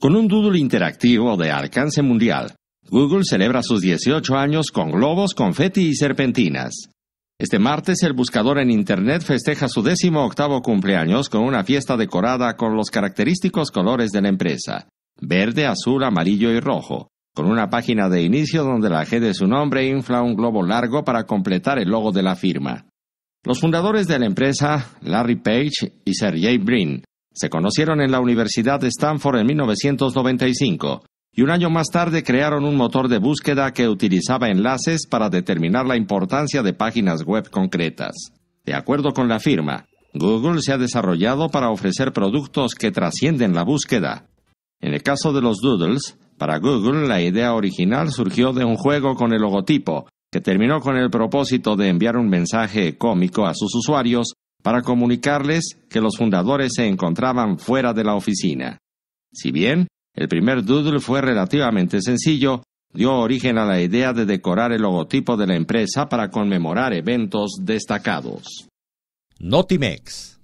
Con un doodle interactivo de alcance mundial, Google celebra sus 18 años con globos, confeti y serpentinas. Este martes el buscador en Internet festeja su décimo octavo cumpleaños con una fiesta decorada con los característicos colores de la empresa, verde, azul, amarillo y rojo, con una página de inicio donde la G de su nombre infla un globo largo para completar el logo de la firma. Los fundadores de la empresa, Larry Page y Sergey Brin, se conocieron en la Universidad de Stanford en 1995 y un año más tarde crearon un motor de búsqueda que utilizaba enlaces para determinar la importancia de páginas web concretas. De acuerdo con la firma, Google se ha desarrollado para ofrecer productos que trascienden la búsqueda. En el caso de los Doodles, para Google la idea original surgió de un juego con el logotipo, que terminó con el propósito de enviar un mensaje cómico a sus usuarios para comunicarles que los fundadores se encontraban fuera de la oficina. Si bien el primer doodle fue relativamente sencillo, dio origen a la idea de decorar el logotipo de la empresa para conmemorar eventos destacados. Notimex